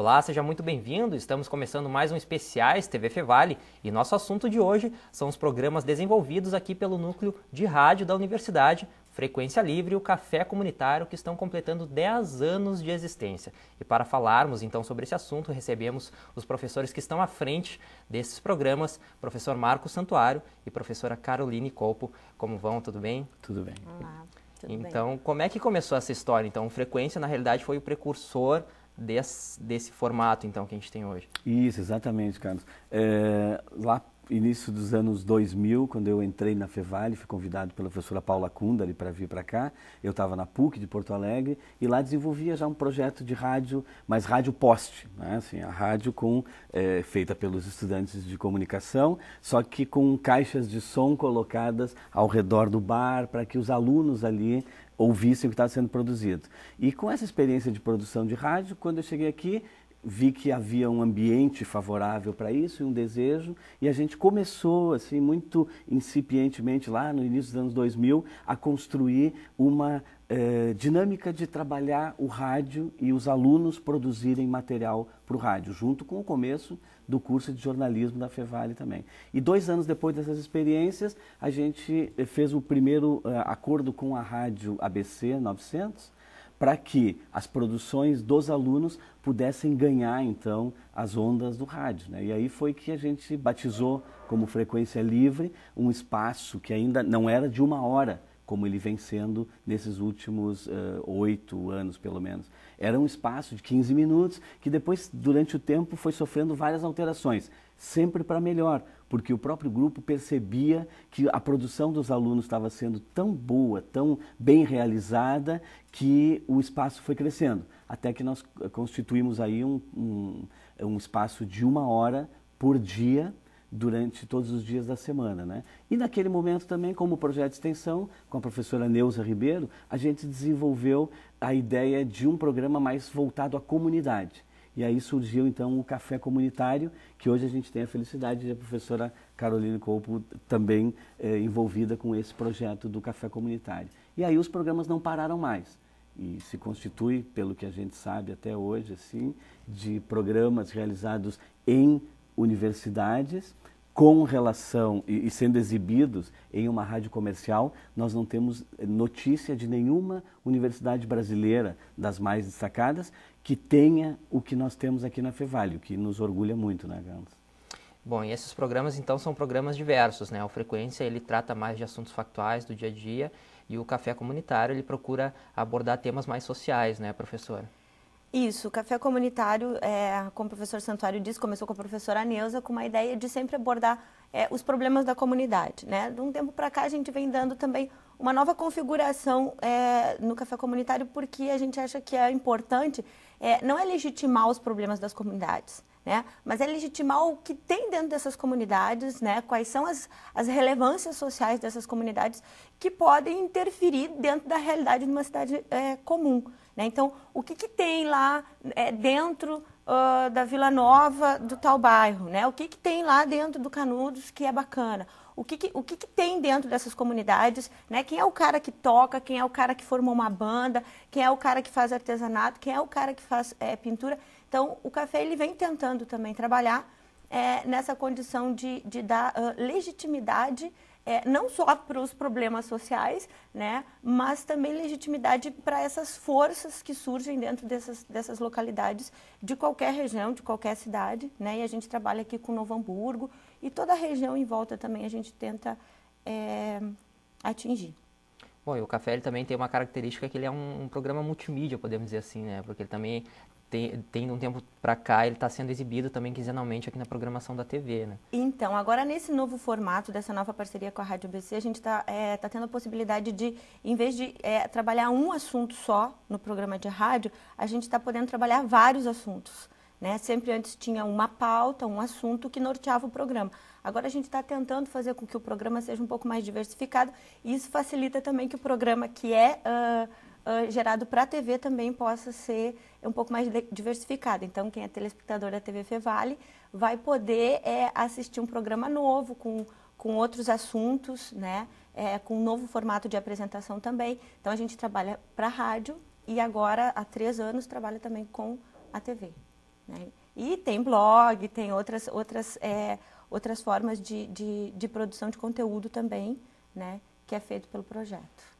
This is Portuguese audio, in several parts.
Olá, seja muito bem-vindo. Estamos começando mais um especiais TV Fevale e nosso assunto de hoje são os programas desenvolvidos aqui pelo núcleo de rádio da universidade. Frequência Livre e o Café Comunitário, que estão completando 10 anos de existência. E para falarmos então sobre esse assunto, recebemos os professores que estão à frente desses programas, professor Marco Santuário e professora Caroline Copo. Como vão? Tudo bem? Tudo bem. Olá, tudo então, bem. como é que começou essa história? Então, Frequência, na realidade, foi o precursor desse, desse formato então que a gente tem hoje. Isso, exatamente, Carlos. É, lá início dos anos 2000, quando eu entrei na Fevale, fui convidado pela professora Paula Kundali para vir para cá. Eu estava na PUC de Porto Alegre e lá desenvolvia já um projeto de rádio, mas rádio poste, né? assim, a rádio com, é, feita pelos estudantes de comunicação, só que com caixas de som colocadas ao redor do bar para que os alunos ali ouvir o que estava sendo produzido. E com essa experiência de produção de rádio, quando eu cheguei aqui, vi que havia um ambiente favorável para isso e um desejo, e a gente começou, assim, muito incipientemente, lá no início dos anos 2000, a construir uma eh, dinâmica de trabalhar o rádio e os alunos produzirem material para o rádio, junto com o começo do curso de jornalismo da Fevale também. E dois anos depois dessas experiências, a gente eh, fez o primeiro eh, acordo com a rádio ABC 900, para que as produções dos alunos pudessem ganhar então as ondas do rádio. Né? E aí foi que a gente batizou como frequência livre um espaço que ainda não era de uma hora, como ele vem sendo nesses últimos eh, oito uh, anos, pelo menos. Era um espaço de 15 minutos que depois, durante o tempo, foi sofrendo várias alterações, sempre para melhor, porque o próprio grupo percebia que a produção dos alunos estava sendo tão boa, tão bem realizada, que o espaço foi crescendo, até que nós eh, constituímos aí um, um, um espaço de uma hora por dia, durante todos os dias da semana. Né? E naquele momento também, como projeto de extensão, com a professora Neuza Ribeiro, a gente desenvolveu a ideia de um programa mais voltado à comunidade. E aí surgiu então o café comunitário, que hoje a gente tem a felicidade de a professora Caroline Coupo também eh, envolvida com esse projeto do café comunitário. E aí os programas não pararam mais. E se constitui, pelo que a gente sabe até hoje, assim, de programas realizados em universidades, com relação e, e, sendo exibidos em uma rádio comercial, nós não temos notícia de nenhuma universidade brasileira das mais destacadas que tenha o que nós temos aqui na Fevale, o que nos orgulha muito, né, Carlos? Bom, e esses programas então são programas diversos, né? O Frequência ele trata mais de assuntos factuais do dia a dia e o Café Comunitário ele procura abordar temas mais sociais, né, professora? Isso, o café comunitário, é, como o professor Santuário disse, começou com a professora Neuza, com uma ideia de sempre abordar é, os problemas da comunidade. Né? De um tempo para cá, a gente vem dando também uma nova configuração é, no café comunitário, porque a gente acha que é importante, é, não é legitimar os problemas das comunidades, né? Mas é legitimar o que tem dentro dessas comunidades, né? Quais são as, as relevâncias sociais dessas comunidades que podem interferir dentro da realidade de uma cidade é, comum, né? Então, o que, que tem lá é, dentro uh, da Vila Nova do tal bairro, né? O que, que tem lá dentro do Canudos que é bacana? o que, que o que, que, tem dentro dessas comunidades, né? Quem é o cara que toca, quem é o cara que formou uma banda, quem é o cara que faz artesanato, quem é o cara que faz é, pintura. Então, o café ele vem tentando também trabalhar é, nessa condição de, de dar uh, legitimidade é, não só para os problemas sociais, né, mas também legitimidade para essas forças que surgem dentro dessas, dessas localidades, de qualquer região, de qualquer cidade. Né, e a gente trabalha aqui com Novo Hamburgo e toda a região em volta também a gente tenta é, atingir. Bom, e o Café ele também tem uma característica que ele é um, um, programa multimídia, podemos dizer assim, né? Porque ele também tem, tem um tempo para cá, ele está sendo exibido também quinzenalmente aqui na programação da TV, né? Então, agora nesse novo formato, dessa nova parceria com a Rádio BC, a gente está é, tá tendo a possibilidade de, em vez de é, trabalhar um assunto só no programa de rádio, a gente está podendo trabalhar vários assuntos. Né? Sempre antes tinha uma pauta, um assunto que norteava o programa. Agora a gente está tentando fazer com que o programa seja um pouco mais diversificado e isso facilita também que o programa que é... Uh, ah, gerado para a TV também possa ser um pouco mais diversificado. Então, quem é telespectador da TV Fevale vai poder é, assistir um programa novo com, com outros assuntos, né? É, com um novo formato de apresentação também. Então, a gente trabalha para a rádio e agora, há três anos, trabalha também com a TV. Né? E tem blog, tem outras, outras, é, outras formas de, de, de produção de conteúdo também, né? que é feito pelo projeto.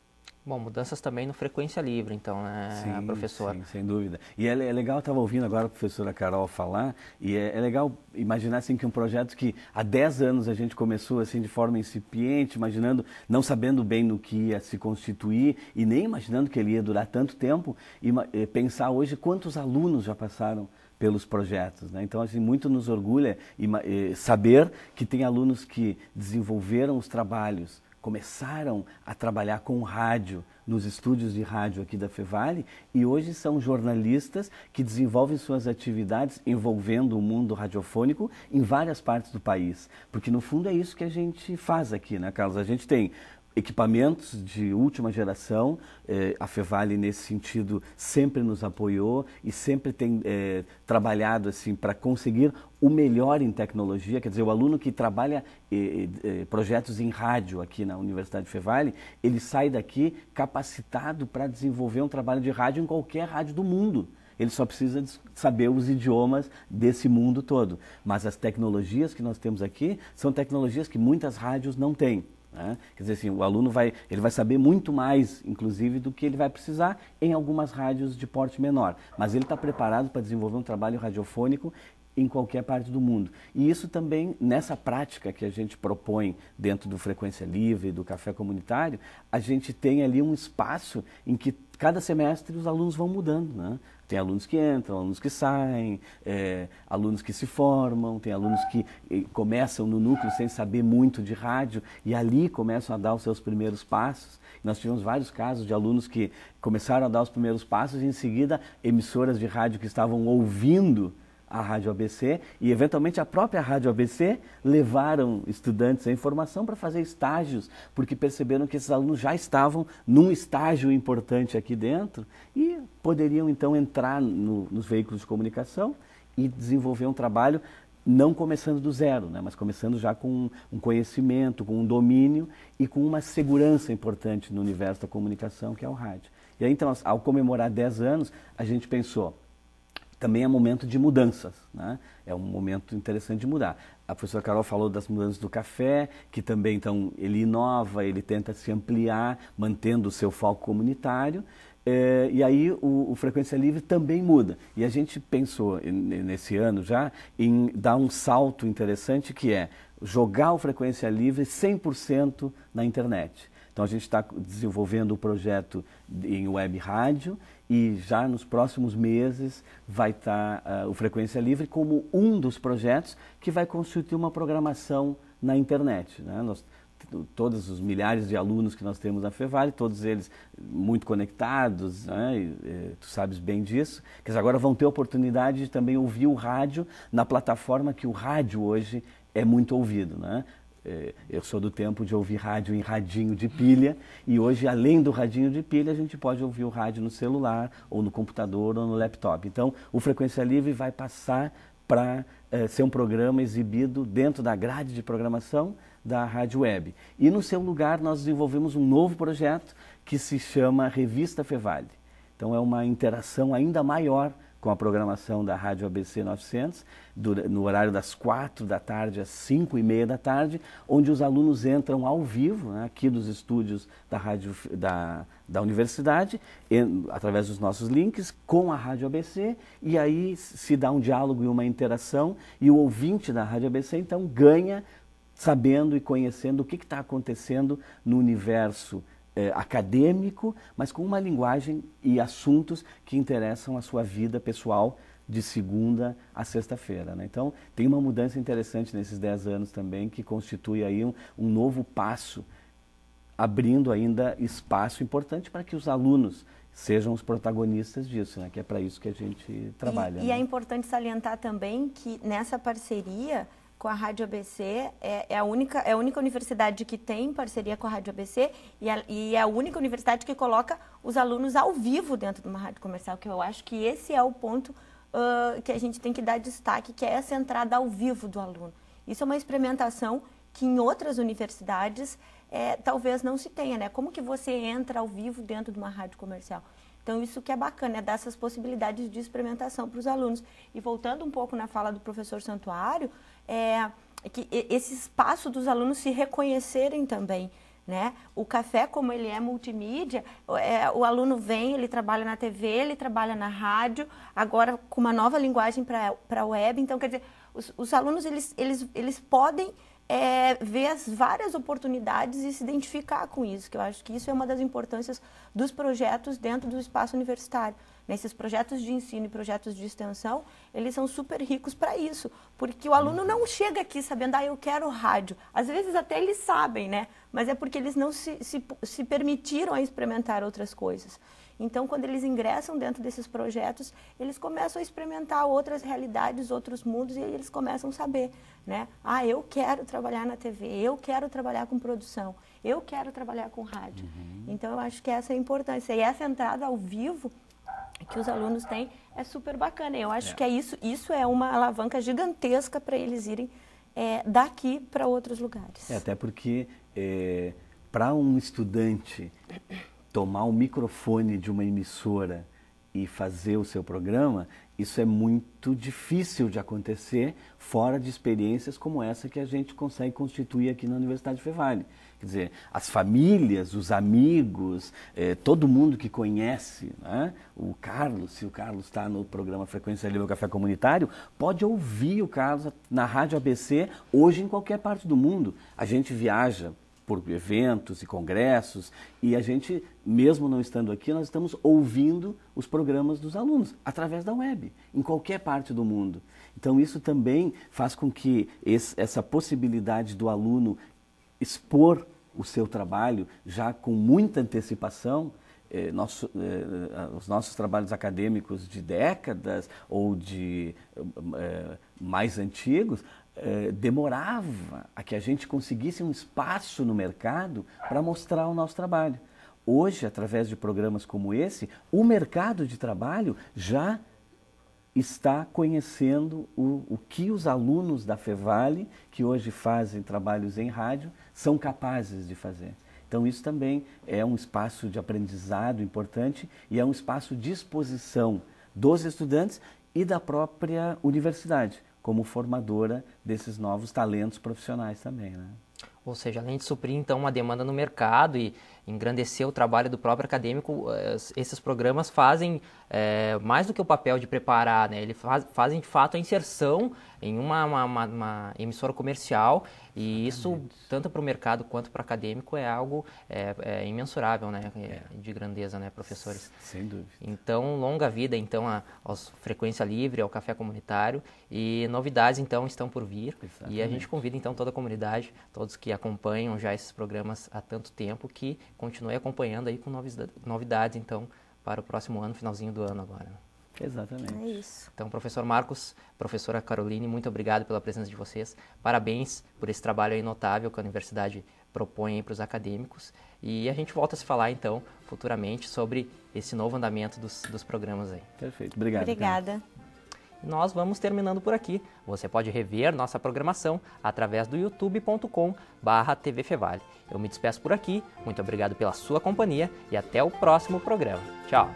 Bom, mudanças também no frequência livre, então, né, sim, professor? Sim, sem dúvida. E é, é legal, estava ouvindo agora a professora Carol falar, e é, é, legal imaginar assim, que um projeto que há 10 anos a gente começou assim de forma incipiente, imaginando, não sabendo bem no que ia se constituir e nem imaginando que ele ia durar tanto tempo, e, eh, pensar hoje quantos alunos já passaram pelos projetos. Né? Então, assim, muito nos orgulha eh, saber que tem alunos que desenvolveram os trabalhos começaram a trabalhar com rádio nos estúdios de rádio aqui da Fevale e hoje são jornalistas que desenvolvem suas atividades envolvendo o mundo radiofônico em várias partes do país. Porque no fundo é isso que a gente faz aqui, né, Carlos? A gente tem equipamentos de última geração. Eh, a Fevale, nesse sentido, sempre nos apoiou e sempre tem eh, trabalhado assim para conseguir o melhor em tecnologia. Quer dizer, o aluno que trabalha eh, projetos em rádio aqui na Universidade Fevale, ele sai daqui capacitado para desenvolver um trabalho de rádio em qualquer rádio do mundo ele só precisa saber os idiomas desse mundo todo. Mas as tecnologias que nós temos aqui são tecnologias que muitas rádios não têm. Né? Quer dizer assim, o aluno vai, ele vai saber muito mais, inclusive, do que ele vai precisar em algumas rádios de porte menor. Mas ele está preparado para desenvolver um trabalho radiofônico em qualquer parte do mundo. E isso também, nessa prática que a gente propõe dentro do Frequência Livre, do Café Comunitário, a gente tem ali um espaço em que cada semestre os alunos vão mudando. Né? Tem alunos que entram, alunos que saem, é, alunos que se formam, tem alunos que começam no núcleo sem saber muito de rádio e ali começam a dar os seus primeiros passos. Nós tivemos vários casos de alunos que começaram a dar os primeiros passos e em seguida emissoras de rádio que estavam ouvindo a Rádio ABC e, eventualmente, a própria Rádio ABC levaram estudantes à informação para fazer estágios, porque perceberam que esses alunos já estavam num estágio importante aqui dentro e poderiam, então, entrar no, nos veículos de comunicação e desenvolver um trabalho não começando do zero, né, mas começando já com um conhecimento, com um domínio e com uma segurança importante no universo da comunicação, que é o rádio. E aí, então, ao comemorar 10 anos, a gente pensou, também é momento de mudanças, né? é um momento interessante de mudar. A professora Carol falou das mudanças do café, que também então ele inova, ele tenta se ampliar, mantendo o seu foco comunitário. É, e aí o, o, Frequência Livre também muda. E a gente pensou nesse ano já em dar um salto interessante que é jogar o Frequência Livre 100% na internet. Então a gente está desenvolvendo o projeto em web rádio e já nos próximos meses vai estar tá, uh, o Frequência Livre como um dos projetos que vai constituir uma programação na internet. Né? Nós, todos os milhares de alunos que nós temos na Fevale, todos eles muito conectados, né? e, e, tu sabes bem disso, que agora vão ter oportunidade de também ouvir o rádio na plataforma que o rádio hoje é muito ouvido, né? É, eu sou do tempo de ouvir rádio em radinho de pilha e hoje, além do radinho de pilha, a gente pode ouvir o rádio no celular ou no computador ou no laptop. Então, o Frequência Livre vai passar para eh, ser um programa exibido dentro da grade de programação da Rádio Web. E no seu lugar, nós desenvolvemos um novo projeto que se chama Revista Fevale. Então, é uma interação ainda maior com a programação da Rádio ABC 900, do, no horário das quatro da tarde às cinco e meia da tarde, onde os alunos entram ao vivo, né, aqui dos estúdios da Rádio da, da Universidade, em, através dos nossos links, com a Rádio ABC, e aí se dá um diálogo e uma interação, e o ouvinte da Rádio ABC, então, ganha sabendo e conhecendo o que está acontecendo no universo é, acadêmico, mas com uma linguagem e assuntos que interessam a sua vida pessoal de segunda a sexta-feira. Né? Então, tem uma mudança interessante nesses 10 anos também, que constitui aí um, um novo passo, abrindo ainda espaço importante para que os alunos sejam os protagonistas disso, né? que é para isso que a gente trabalha. E, é né? e é importante salientar também que nessa parceria com a Rádio ABC, é, é, a, única, é a única universidade que tem parceria com a Rádio ABC e, a, e é a única universidade que coloca os alunos ao vivo dentro de uma rádio comercial, que eu acho que esse é o ponto uh, que a gente tem que dar destaque, que é essa entrada ao vivo do aluno. Isso é uma experimentação que em outras universidades é, talvez não se tenha, né? Como que você entra ao vivo dentro de uma rádio comercial? Então, isso que é bacana, é dar essas possibilidades de experimentação para os alunos. E voltando um pouco na fala do professor Santuário, é, que esse espaço dos alunos se reconhecerem também. Né? O café, como ele é multimídia, é, o aluno vem, ele trabalha na TV, ele trabalha na rádio, agora com uma nova linguagem para a web. Então, quer dizer, os, os alunos eles, eles, eles podem é, ver as várias oportunidades e se identificar com isso, que eu acho que isso é uma das importâncias dos projetos dentro do espaço universitário nesses projetos de ensino e projetos de extensão, eles são super ricos para isso, porque o aluno não chega aqui sabendo, ah, eu quero rádio. Às vezes até eles sabem, né? Mas é porque eles não se, se, se permitiram a experimentar outras coisas. Então, quando eles ingressam dentro desses projetos, eles começam a experimentar outras realidades, outros mundos e eles começam a saber, né? Ah, eu quero trabalhar na TV, eu quero trabalhar com produção, eu quero trabalhar com rádio. Uhum. Então, eu acho que essa é a importância. E essa entrada ao vivo que os alunos têm é super bacana. Eu acho é. que é isso, isso é uma alavanca gigantesca para eles irem é, daqui para outros lugares. É, até porque é, para um estudante tomar o microfone de uma emissora e fazer o seu programa, isso é muito difícil de acontecer fora de experiências como essa que a gente consegue constituir aqui na Universidade de Fevale. Quer dizer, as famílias, os amigos, eh, todo mundo que conhece né? o Carlos, se o Carlos está no programa Frequência Livre Café Comunitário, pode ouvir o Carlos na Rádio ABC hoje em qualquer parte do mundo. A gente viaja por eventos e congressos e a gente, mesmo não estando aqui, nós estamos ouvindo os programas dos alunos através da web, em qualquer parte do mundo. Então isso também faz com que esse, essa possibilidade do aluno expor o seu trabalho já com muita antecipação. Eh, nosso, eh, os nossos trabalhos acadêmicos de décadas ou de eh, mais antigos eh, demorava a que a gente conseguisse um espaço no mercado para mostrar o nosso trabalho. Hoje, através de programas como esse, o mercado de trabalho já está conhecendo o, o que os alunos da FEVALE, que hoje fazem trabalhos em rádio, são capazes de fazer. Então, isso também é um espaço de aprendizado importante e é um espaço de exposição dos estudantes e da própria universidade, como formadora desses novos talentos profissionais também. Né? Ou seja, além de suprir então uma demanda no mercado e engrandecer o trabalho do próprio acadêmico, eh, esses programas fazem é, mais do que o papel de preparar, né? Eles faz, fazem de fato a inserção em uma, uma, uma, uma emissora comercial e Exatamente. isso, tanto para o mercado quanto para o acadêmico, é algo é, é imensurável, né? É é. De grandeza, né, professores? Sem dúvida. Então, longa vida, então, a, a Frequência Livre, ao Café Comunitário e novidades, então, estão por vir. Exatamente. E a gente convida, então, toda a comunidade, todos que acompanham já esses programas há tanto tempo, que continue acompanhando aí com novidades, então, para o próximo ano, finalzinho do ano agora. Né? Exatamente. É isso. Então, professor Marcos, professora Caroline, muito obrigado pela presença de vocês. Parabéns por esse trabalho aí notável que a universidade propõe para os acadêmicos. E a gente volta a se falar, então, futuramente sobre esse novo andamento dos, dos programas aí. Perfeito. Obrigado. Então. Obrigada. Então nós vamos terminando por aqui. Você pode rever nossa programação através do youtube.com/tvfevale. Eu me despeço por aqui. Muito obrigado pela sua companhia e até o próximo programa. Tchau.